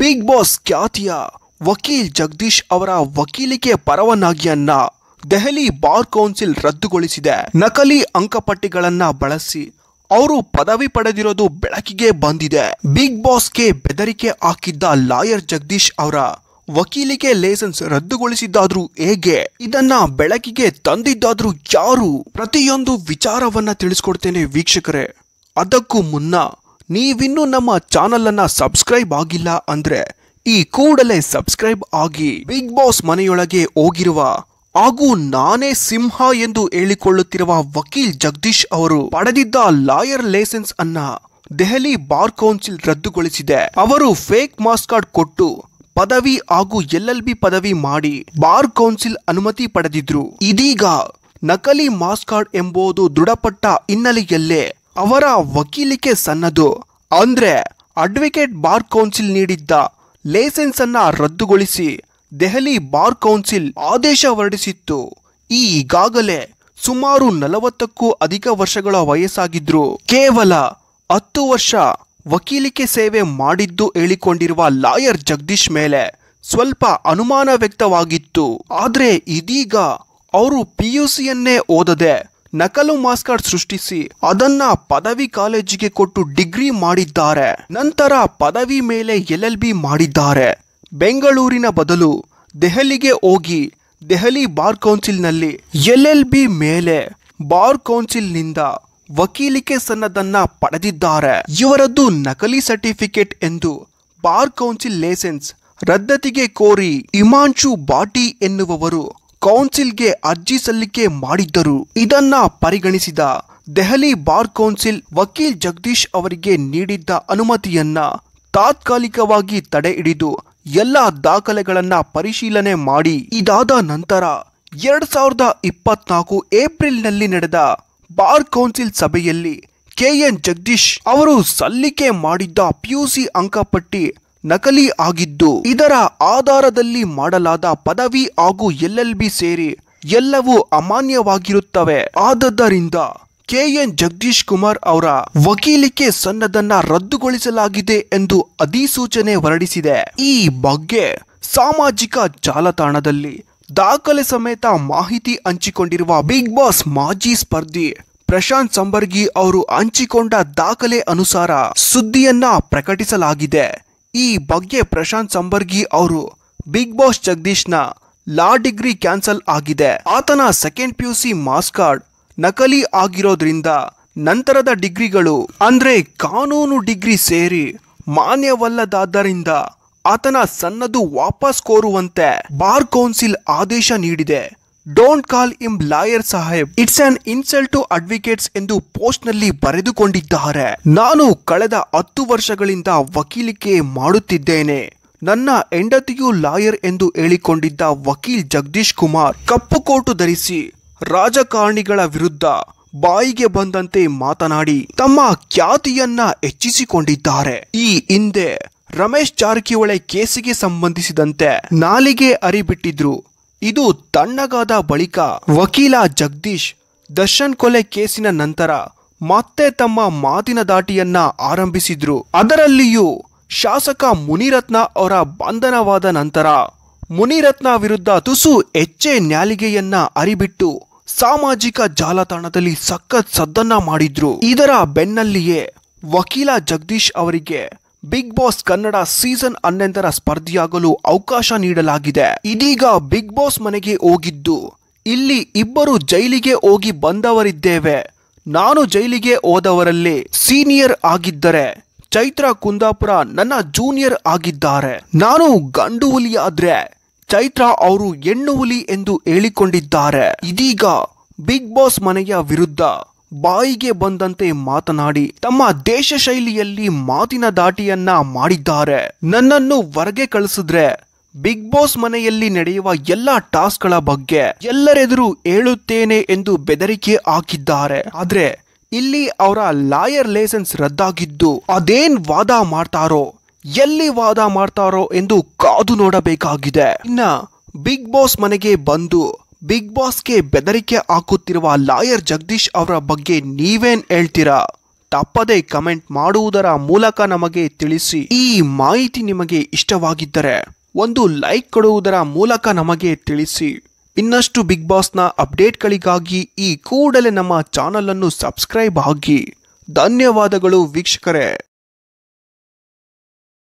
big boss ಖ್ಯಾತಿಯ ವಕೀಲ್ ಜಗದೀಶ್ ಅವರ ವಕೀಲಿಕೆ ಪರವಾನಗಿಯನ್ನ ದೆಹಲಿ ಬಾರ್ ಕೌನ್ಸಿಲ್ ರದ್ದುಗೊಳಿಸಿದೆ ನಕಲಿ ಅಂಕಪಟ್ಟಿಗಳನ್ನ ಬಳಸಿ ಅವರು ಪದವಿ ಪಡೆದಿರೋದು ಬೆಳಕಿಗೆ ಬಂದಿದೆ ಬಿಗ್ ಬಾಸ್ಗೆ ಬೆದರಿಕೆ ಹಾಕಿದ್ದ ಲಾಯರ್ ಜಗದೀಶ್ ಅವರ ವಕೀಲಿಕೆ ಲೈಸೆನ್ಸ್ ರದ್ದುಗೊಳಿಸಿದ್ದಾದ್ರೂ ಹೇಗೆ ಇದನ್ನ ಬೆಳಕಿಗೆ ತಂದಿದ್ದಾದ್ರೂ ಯಾರು ಪ್ರತಿಯೊಂದು ವಿಚಾರವನ್ನ ತಿಳಿಸ್ಕೊಡ್ತೇನೆ ವೀಕ್ಷಕರೇ ಅದಕ್ಕೂ ಮುನ್ನ ನೀವಿನ್ನೂ ನಮ್ಮ ಚಾನಲನ್ನ ಸಬ್ಸ್ಕ್ರೈಬ್ ಆಗಿಲ್ಲ ಅಂದ್ರೆ ಈ ಕೂಡಲೇ ಸಬ್ಸ್ಕ್ರೈಬ್ ಆಗಿ ಬಿಗ್ ಬಾಸ್ ಮನೆಯೊಳಗೆ ಹೋಗಿರುವ ಹಾಗೂ ನಾನೇ ಸಿಂಹ ಎಂದು ಹೇಳಿಕೊಳ್ಳುತ್ತಿರುವ ವಕೀಲ್ ಜಗದೀಶ್ ಅವರು ಪಡೆದಿದ್ದ ಲಾಯರ್ ಲೈಸೆನ್ಸ್ ಅನ್ನ ದೆಹಲಿ ಬಾರ್ ಕೌನ್ಸಿಲ್ ರದ್ದುಗೊಳಿಸಿದೆ ಅವರು ಫೇಕ್ ಮಾಸ್ ಕಾರ್ಡ್ ಕೊಟ್ಟು ಪದವಿ ಹಾಗೂ ಬಿ ಪದವಿ ಮಾಡಿ ಬಾರ್ ಕೌನ್ಸಿಲ್ ಅನುಮತಿ ಪಡೆದಿದ್ರು ಇದೀಗ ನಕಲಿ ಮಾಸ್ ಕಾರ್ಡ್ ಎಂಬುದು ದೃಢಪಟ್ಟ ಹಿನ್ನೆಲೆಯಲ್ಲೇ ಅವರ ವಕೀಲಿಕೆ ಸನ್ನದು ಅಂದ್ರೆ ಅಡ್ವೊಕೇಟ್ ಬಾರ್ ಕೌನ್ಸಿಲ್ ನೀಡಿದ್ದ ಲೈಸೆನ್ಸನ್ನು ರದ್ದುಗೊಳಿಸಿ ದೆಹಲಿ ಬಾರ್ ಕೌನ್ಸಿಲ್ ಆದೇಶ ಹೊರಡಿಸಿತ್ತು ಈಗಾಗಲೇ ಸುಮಾರು ನಲವತ್ತಕ್ಕೂ ಅಧಿಕ ವರ್ಷಗಳ ವಯಸ್ಸಾಗಿದ್ರು ಕೇವಲ ಹತ್ತು ವರ್ಷ ವಕೀಲಿಕೆ ಸೇವೆ ಮಾಡಿದ್ದು ಹೇಳಿಕೊಂಡಿರುವ ಲಾಯರ್ ಜಗದೀಶ್ ಮೇಲೆ ಸ್ವಲ್ಪ ಅನುಮಾನ ವ್ಯಕ್ತವಾಗಿತ್ತು ಆದರೆ ಇದೀಗ ಅವರು ಪಿ ಯು ಸಿಯನ್ನೇ ಓದದೆ ನಕಲು ಮಾಸ್ ಕಾರ್ಡ್ ಸೃಷ್ಟಿಸಿ ಅದನ್ನ ಪದವಿ ಕಾಲೇಜಿಗೆ ಕೊಟ್ಟು ಡಿಗ್ರಿ ಮಾಡಿದ್ದಾರೆ ನಂತರ ಪದವಿ ಮೇಲೆ ಎಲ್ ಎಲ್ ಬಿ ಮಾಡಿದ್ದಾರೆ ಬೆಂಗಳೂರಿನ ಬದಲು ದೆಹಲಿಗೆ ಹೋಗಿ ದೆಹಲಿ ಬಾರ್ ಕೌನ್ಸಿಲ್ನಲ್ಲಿ ಎಲ್ ಎಲ್ ಬಿ ಮೇಲೆ ಬಾರ್ ಕೌನ್ಸಿಲ್ ನಿಂದ ವಕೀಲಿಕೆ ಸನ್ನದನ್ನ ಪಡೆದಿದ್ದಾರೆ ಇವರದ್ದು ನಕಲಿ ಸರ್ಟಿಫಿಕೇಟ್ ಎಂದು ಬಾರ್ ಕೌನ್ಸಿಲ್ ಲೈಸೆನ್ಸ್ ರದ್ದತಿಗೆ ಕೋರಿ ಇಮಾಂಶು ಬಾಟಿ ಎನ್ನುವವರು ಕೌನ್ಸಿಲ್ಗೆ ಅರ್ಜಿ ಸಲ್ಲಿಕೆ ಮಾಡಿದ್ದರು ಇದನ್ನ ಪರಿಗಣಿಸಿದ ದೆಹಲಿ ಬಾರ್ ಕೌನ್ಸಿಲ್ ವಕೀಲ್ ಜಗದೀಶ್ ಅವರಿಗೆ ನೀಡಿದ್ದ ಅನುಮತಿಯನ್ನ ತಾತ್ಕಾಲಿಕವಾಗಿ ತಡೆ ಹಿಡಿದು ಎಲ್ಲ ದಾಖಲೆಗಳನ್ನ ಪರಿಶೀಲನೆ ಮಾಡಿ ಇದಾದ ನಂತರ ಎರಡ್ ಸಾವಿರದ ಇಪ್ಪತ್ನಾಲ್ಕು ಏಪ್ರಿಲ್ನಲ್ಲಿ ನಡೆದ ಬಾರ್ ಕೌನ್ಸಿಲ್ ಸಭೆಯಲ್ಲಿ ಕೆಎನ್ ಜಗದೀಶ್ ಅವರು ಸಲ್ಲಿಕೆ ಮಾಡಿದ್ದ ಪಿಯುಸಿ ಅಂಕಪಟ್ಟಿ ನಕಲಿ ಆಗಿದ್ದು ಇದರ ಆಧಾರದಲ್ಲಿ ಮಾಡಲಾದ ಪದವಿ ಹಾಗೂ ಬಿ ಸೇರಿ ಎಲ್ಲವೂ ಅಮಾನ್ಯವಾಗಿರುತ್ತವೆ ಕೆ ಕೆಎನ್ ಜಗದೀಶ್ ಕುಮಾರ್ ಅವರ ವಕೀಲಿಕೆ ಸನ್ನದನ್ನ ರದ್ದುಗೊಳಿಸಲಾಗಿದೆ ಎಂದು ಅಧಿಸೂಚನೆ ಹೊರಡಿಸಿದೆ ಈ ಬಗ್ಗೆ ಸಾಮಾಜಿಕ ಜಾಲತಾಣದಲ್ಲಿ ದಾಖಲೆ ಸಮೇತ ಮಾಹಿತಿ ಹಂಚಿಕೊಂಡಿರುವ ಬಿಗ್ ಬಾಸ್ ಮಾಜಿ ಸ್ಪರ್ಧಿ ಪ್ರಶಾಂತ್ ಸಂಬರ್ಗಿ ಅವರು ಹಂಚಿಕೊಂಡ ದಾಖಲೆ ಅನುಸಾರ ಸುದ್ದಿಯನ್ನ ಪ್ರಕಟಿಸಲಾಗಿದೆ ಈ ಬಗ್ಗೆ ಪ್ರಶಾಂತ್ ಸಂಬರ್ಗಿ ಅವರು ಬಿಗ್ ಬಾಸ್ ಜಗದೀಶ್ನ ಲಾ ಡಿಗ್ರಿ ಕ್ಯಾನ್ಸಲ್ ಆಗಿದೆ ಆತನ second P U C marks card ನಕಲಿ ಆಗಿರೋದ್ರಿಂದ ನಂತರದ ಡಿಗ್ರಿಗಳು ಅಂದ್ರೆ ಕಾನೂನು ಡಿಗ್ರಿ ಸೇರಿ ಮಾನ್ಯವಲ್ಲದಾದ್ದರಿಂದ ಆತನ ಸನ್ನದು ವಾಪಸ್ ಕೋರುವಂತೆ ಬಾರ್ ಕೌನ್ಸಿಲ್ ಆದೇಶ ನೀಡಿದೆ ಡೋಂಟ್ ಕಾಲ್ ಇಮ್ ಲಾಯರ್ ಸಾಹೇಬ್ it's an insult to advocates ಎಂದು ಪೋಸ್ಟ್ ನಲ್ಲಿ ಬರೆದುಕೊಂಡಿದ್ದಾರೆ ನಾನು ಕಳೆದ ಹತ್ತು ವರ್ಷಗಳಿಂದ ವಕೀಲಿಕೆ ಮಾಡುತ್ತಿದ್ದೇನೆ ನನ್ನ ಹೆಂಡತಿಯು ಲಾಯರ್ ಎಂದು ಹೇಳಿಕೊಂಡಿದ್ದ ವಕೀಲ್ ಜಗದೀಶ್ ಕುಮಾರ್ ಕಪ್ಪು ಕೋಟು ಧರಿಸಿ ರಾಜಕಾರಣಿಗಳ ವಿರುದ್ಧ ಬಾಯಿಗೆ ಬಂದಂತೆ ಮಾತನಾಡಿ ತಮ್ಮ ಖ್ಯಾತಿಯನ್ನ ಹೆಚ್ಚಿಸಿಕೊಂಡಿದ್ದಾರೆ ಈ ಹಿಂದೆ ರಮೇಶ್ ಜಾರಕಿಹೊಳಿ ಕೇಸಿಗೆ ಸಂಬಂಧಿಸಿದಂತೆ ನಾಲಿಗೆ ಅರಿಬಿಟ್ಟಿದ್ರು ಇದು ತಣ್ಣಗಾದ ಬಳಿಕ ವಕೀಲ ಜಗದೀಶ್ ದರ್ಶನ್ ಕೊಲೆ ಕೇಸಿನ ನಂತರ ಮತ್ತೆ ತಮ್ಮ ಮಾತಿನ ದಾಟಿಯನ್ನ ಆರಂಭಿಸಿದ್ರು ಅದರಲ್ಲಿಯೂ ಶಾಸಕ ಮುನಿರತ್ನ ಅವರ ಬಂಧನವಾದ ನಂತರ ಮುನಿರತ್ನ ವಿರುದ್ಧ ತುಸು ಹೆಚ್ಚೆ ನ್ಯಾಲಿಗೆಯನ್ನ ಅರಿಬಿಟ್ಟು ಸಾಮಾಜಿಕ ಜಾಲತಾಣದಲ್ಲಿ ಸಖತ್ ಸದ್ದನ್ನ ಮಾಡಿದ್ರು ಇದರ ಬೆನ್ನಲ್ಲಿಯೇ ವಕೀಲ ಜಗದೀಶ್ ಅವರಿಗೆ ಬಿಗ್ ಬಾಸ್ ಕನ್ನಡ ಸೀಸನ್ ಹನ್ನೊಂದರ ಸ್ಪರ್ಧಿಯಾಗಲು ಅವಕಾಶ ನೀಡಲಾಗಿದೆ ಇದೀಗ ಬಿಗ್ ಬಾಸ್ ಮನೆಗೆ ಹೋಗಿದ್ದು ಇಲ್ಲಿ ಇಬ್ಬರು ಜೈಲಿಗೆ ಹೋಗಿ ಬಂದವರಿದ್ದೇವೆ ನಾನು ಜೈಲಿಗೆ ಹೋದವರಲ್ಲಿ ಸೀನಿಯರ್ ಆಗಿದ್ದರೆ ಚೈತ್ರ ಕುಂದಾಪುರ ನನ್ನ ಜೂನಿಯರ್ ಆಗಿದ್ದಾರೆ ನಾನು ಗಂಡು ಹುಲಿ ಆದ್ರೆ ಚೈತ್ರ ಅವರು ಹೆಣ್ಣು ಹುಲಿ ಎಂದು ಹೇಳಿಕೊಂಡಿದ್ದಾರೆ ಇದೀಗ ಬಿಗ್ ಬಾಸ್ ಮನೆಯ ವಿರುದ್ಧ ಬಾಯಿಗೆ ಬಂದಂತೆ ಮಾತನಾಡಿ ತಮ್ಮ ದೇಶ ಶೈಲಿಯಲ್ಲಿ ಮಾತಿನ ದಾಟಿಯನ್ನ ಮಾಡಿದ್ದಾರೆ ನನ್ನನ್ನು ಹೊರಗೆ ಕಳಿಸಿದ್ರೆ ಬಿಗ್ ಬಾಸ್ ಮನೆಯಲ್ಲಿ ನಡೆಯುವ ಎಲ್ಲಾ ಗಳ ಬಗ್ಗೆ ಎಲ್ಲರೆದುರು ಹೇಳುತ್ತೇನೆ ಎಂದು ಬೆದರಿಕೆ ಹಾಕಿದ್ದಾರೆ ಆದ್ರೆ ಇಲ್ಲಿ ಅವರ ಲಾಯರ್ ಲೈಸೆನ್ಸ್ ರದ್ದಾಗಿದ್ದು ಅದೇನ್ ವಾದ ಮಾಡ್ತಾರೋ ಎಲ್ಲಿ ವಾದ ಮಾಡ್ತಾರೋ ಎಂದು ಕಾದು ನೋಡಬೇಕಾಗಿದೆ ಇನ್ನ ಬಿಗ್ ಬಾಸ್ ಮನೆಗೆ ಬಂದು ಬಿಗ್ ಬಾಸ್ಗೆ ಬೆದರಿಕೆ ಹಾಕುತ್ತಿರುವ ಲಾಯರ್ ಜಗದೀಶ್ ಅವರ ಬಗ್ಗೆ ನೀವೇನ್ ಹೇಳ್ತೀರಾ ತಪ್ಪದೆ ಕಮೆಂಟ್ ಮಾಡುವುದರ ಮೂಲಕ ನಮಗೆ ತಿಳಿಸಿ ಈ ಮಾಹಿತಿ ನಿಮಗೆ ಇಷ್ಟವಾಗಿದ್ದರೆ ಒಂದು ಲೈಕ್ ಕೊಡುವುದರ ಮೂಲಕ ನಮಗೆ ತಿಳಿಸಿ ಇನ್ನಷ್ಟು ಬಿಗ್ ಬಾಸ್ನ ಅಪ್ಡೇಟ್ಗಳಿಗಾಗಿ ಈ ಕೂಡಲೇ ನಮ್ಮ ಚಾನಲನ್ನು ಸಬ್ಸ್ಕ್ರೈಬ್ ಆಗಿ ಧನ್ಯವಾದಗಳು ವೀಕ್ಷಕರೇ